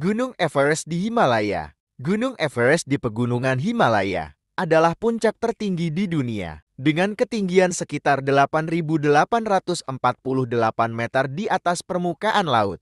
Gunung Everest di Himalaya. Gunung Everest di Pegunungan Himalaya adalah puncak tertinggi di dunia, dengan ketinggian sekitar 8.848 meter di atas permukaan laut.